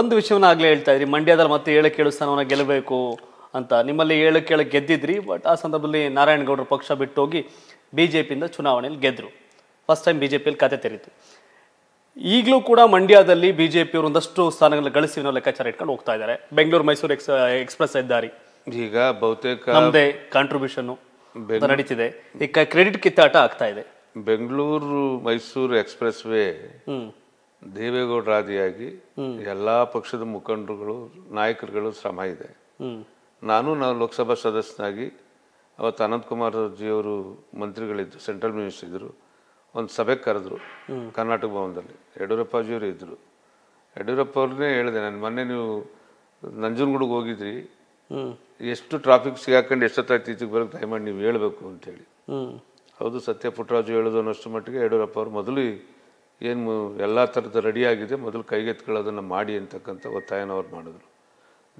ಒಂದು ವಿಷಯವನ್ನ ಆಗ್ಲೇ ಹೇಳ್ತಾ ಇದ್ರಿ ಮಂಡ್ಯದಲ್ಲಿ ಮತ್ತೆ ಏಳು ಕೇಳು ಸ್ಥಾನವನ್ನ ಗೆಲ್ಲಬೇಕು ಅಂತ ನಿಮ್ಮಲ್ಲಿ ಏಳು ಕೇಳು ಗೆದ್ದಿದ್ರಿ ಬಟ್ ಆ ಸಂದರ್ಭದಲ್ಲಿ ನಾರಾಯಣಗೌಡರು ಪಕ್ಷ ಬಿಟ್ಟು ಹೋಗಿ ಬಿ ಜೆ ಪಿಯಿಂದ ಚುನಾವಣೆಯಲ್ಲಿ ಗೆದ್ದರು ಫಸ್ಟ್ ಟೈಮ್ ಬಿ ಜೆ ಪಿಯಲ್ಲಿ ಕತೆ ತೆರೀತು ಈಗಲೂ ಕೂಡ ಮಂಡ್ಯದಲ್ಲಿ ಬಿ ಜೆ ಪಿಯವರು ಒಂದಷ್ಟು ಸ್ಥಾನಗಳನ್ನ ಗಳಿಸಿ ಲೆಕ್ಕಾಚಾರ ಇಟ್ಕೊಂಡು ಹೋಗ್ತಾ ಇದ್ದಾರೆ ಬೆಂಗಳೂರು ಮೈಸೂರು ಎಕ್ಸ್ ಎಕ್ಸ್ಪ್ರೆಸ್ ಹೆದ್ದಾರಿ ಈಗ ಬಹುತೇಕ ನಮ್ಮದೇ ಕಾಂಟ್ರಿಬ್ಯೂಷನ್ ನಡೀತಿದೆ ಈಗ ಕ್ರೆಡಿಟ್ ಕಿತ್ತಾಟ ಆಗ್ತಾ ಇದೆ ಬೆಂಗಳೂರು ಮೈಸೂರು ಎಕ್ಸ್ಪ್ರೆಸ್ ವೇ ದೇವೇಗೌಡರಾದಿಯಾಗಿ ಎಲ್ಲ ಪಕ್ಷದ ಮುಖಂಡರುಗಳು ನಾಯಕರುಗಳು ಶ್ರಮ ಇದೆ ನಾನು ನಾವು ಲೋಕಸಭಾ ಸದಸ್ಯನಾಗಿ ಅವತ್ತು ಜಿಯವರು ಮಂತ್ರಿಗಳಿದ್ದು ಸೆಂಟ್ರಲ್ ಮಿನಿಸ್ಟರ್ ಇದ್ದರು ಒಂದು ಸಭೆ ಕರೆದ್ರು ಕರ್ನಾಟಕ ಭವನದಲ್ಲಿ ಯಡಿಯೂರಪ್ಪ ಜಿಯವರು ಇದ್ದರು ಯಡಿಯೂರಪ್ಪ ಅವ್ರನ್ನೇ ಹೇಳಿದೆ ನಾನು ಮೊನ್ನೆ ನೀವು ನಂಜನಗೂಡಿಗೆ ಹೋಗಿದ್ರಿ ಎಷ್ಟು ಟ್ರಾಫಿಕ್ ಸಿಗಾಕೊಂಡು ಎಷ್ಟೊತ್ತಾಯ್ತು ಇತ್ತೀಚೆಗೆ ಬರೋಕ್ಕೆ ದಯಮಾಡಿ ನೀವು ಹೇಳಬೇಕು ಅಂತೇಳಿ ಹೌದು ಸತ್ಯ ಪುಟ್ಟರಾಜು ಹೇಳೋದು ಅನ್ನೋಷ್ಟು ಮಟ್ಟಿಗೆ ಯಡಿಯೂರಪ್ಪ ಅವರು ಮೊದಲು ಏನು ಎಲ್ಲ ಥರದ ರೆಡಿಯಾಗಿದೆ ಮೊದಲು ಕೈಗೆತ್ಕೊಳ್ಳೋದನ್ನು ಮಾಡಿ ಅಂತಕ್ಕಂಥ ಒತ್ತಾಯನವ್ರು ಮಾಡಿದ್ರು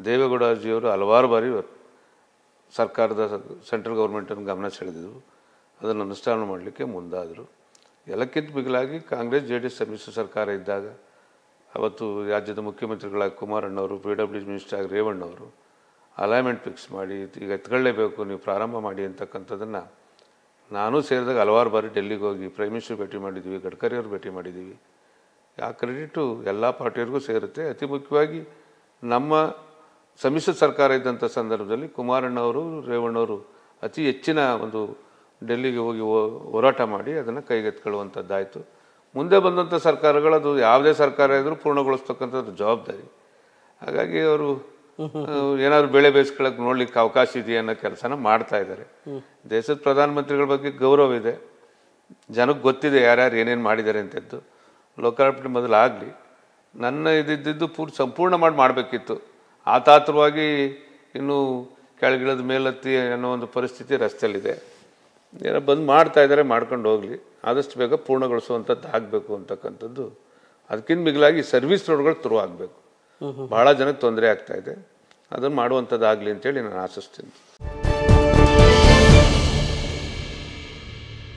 ದೇವೇಗೌಡಜಿಯವರು ಹಲವಾರು ಬಾರಿ ಸರ್ಕಾರದ ಸೆಂಟ್ರಲ್ ಗೌರ್ಮೆಂಟನ್ನು ಗಮನ ಸೆಳೆದಿದ್ರು ಅದನ್ನು ಅನುಷ್ಠಾನ ಮಾಡಲಿಕ್ಕೆ ಮುಂದಾದರು ಎಲ್ಲಕ್ಕಿಂತ ಬಿಗಿಲಾಗಿ ಕಾಂಗ್ರೆಸ್ ಜೆ ಡಿ ಎಸ್ ಸಮ್ಮಿಶ್ರ ಸರ್ಕಾರ ಇದ್ದಾಗ ಅವತ್ತು ರಾಜ್ಯದ ಮುಖ್ಯಮಂತ್ರಿಗಳಾಗಿ ಕುಮಾರಣ್ಣವರು ಪಿ ಡಬ್ಲ್ಯೂ ಮಿನಿಸ್ಟರ್ ಆಗಿ ರೇವಣ್ಣವರು ಅಲೈನ್ಮೆಂಟ್ ಫಿಕ್ಸ್ ಮಾಡಿ ಈಗ ಎತ್ಕೊಳ್ಳೇಬೇಕು ನೀವು ಪ್ರಾರಂಭ ಮಾಡಿ ಅಂತಕ್ಕಂಥದ್ದನ್ನು ನಾನು ಸೇರಿದಾಗ ಹಲವಾರು ಬಾರಿ ಡೆಲ್ಲಿಗೆ ಹೋಗಿ ಪ್ರೈಮ್ ಮಿನಿಸ್ಟರ್ ಭೇಟಿ ಮಾಡಿದ್ದೀವಿ ಗಡ್ಕರಿಯವ್ರು ಭೇಟಿ ಮಾಡಿದ್ದೀವಿ ಆ ಕ್ರೆಡಿಟು ಎಲ್ಲ ಪಾರ್ಟಿಯವ್ರಿಗೂ ಸೇರುತ್ತೆ ಅತಿ ಮುಖ್ಯವಾಗಿ ನಮ್ಮ ಸಮ್ಮಿಶ್ರ ಸರ್ಕಾರ ಇದ್ದಂಥ ಸಂದರ್ಭದಲ್ಲಿ ಕುಮಾರಣ್ಣ ರೇವಣ್ಣ ರೇವಣ್ಣವರು ಅತಿ ಹೆಚ್ಚಿನ ಒಂದು ಡೆಲ್ಲಿಗೆ ಹೋಗಿ ಹೋರಾಟ ಮಾಡಿ ಅದನ್ನು ಕೈಗೆತ್ತಿಕೊಳ್ಳುವಂಥದ್ದಾಯಿತು ಮುಂದೆ ಬಂದಂಥ ಸರ್ಕಾರಗಳು ಅದು ಯಾವುದೇ ಸರ್ಕಾರ ಇದ್ದರೂ ಪೂರ್ಣಗೊಳಿಸ್ತಕ್ಕಂಥದ್ದು ಜವಾಬ್ದಾರಿ ಹಾಗಾಗಿ ಅವರು ಏನಾದ್ರು ಬೆಳೆ ಬೇಸ್ಕೊಳಕ್ ನೋಡ್ಲಿಕ್ಕೆ ಅವಕಾಶ ಇದೆಯಾ ಅನ್ನೋ ಕೆಲಸನ ಮಾಡ್ತಾ ಇದ್ದಾರೆ ದೇಶದ ಪ್ರಧಾನಮಂತ್ರಿಗಳ ಬಗ್ಗೆ ಗೌರವ ಇದೆ ಜನಕ್ಕೆ ಗೊತ್ತಿದೆ ಯಾರ್ಯಾರು ಏನೇನು ಮಾಡಿದ್ದಾರೆ ಅಂತದ್ದು ಲೋಕಾರ್ಪಣೆ ಮೊದಲು ಆಗಲಿ ನನ್ನ ಇದಿದ್ದಿದ್ದು ಪೂರ್ ಸಂಪೂರ್ಣ ಮಾಡಿ ಮಾಡಬೇಕಿತ್ತು ಆತಾತ್ರವಾಗಿ ಇನ್ನೂ ಕೆಳಗಿಳದ ಮೇಲತ್ತಿ ಅನ್ನೋ ಒಂದು ಪರಿಸ್ಥಿತಿ ರಸ್ತೆಯಲ್ಲಿದೆ ಏನೋ ಬಂದು ಮಾಡ್ತಾ ಇದ್ದಾರೆ ಮಾಡ್ಕೊಂಡು ಹೋಗಲಿ ಆದಷ್ಟು ಬೇಗ ಪೂರ್ಣಗೊಳಿಸುವಂಥದ್ದು ಆಗಬೇಕು ಅಂತಕ್ಕಂಥದ್ದು ಅದಕ್ಕಿಂತ ಮಿಗಿಲಾಗಿ ಸರ್ವಿಸ್ ರೋಡ್ಗಳು ತುರು ಆಗಬೇಕು ಬಹಳ ಜನಕ್ಕೆ ತೊಂದರೆ ಆಗ್ತಾ ಇದೆ ಅದನ್ನು ಮಾಡುವಂಥದ್ದಾಗಲಿ ಅಂತೇಳಿ ನಾನು ಆಶಿಸ್ತೀನಿ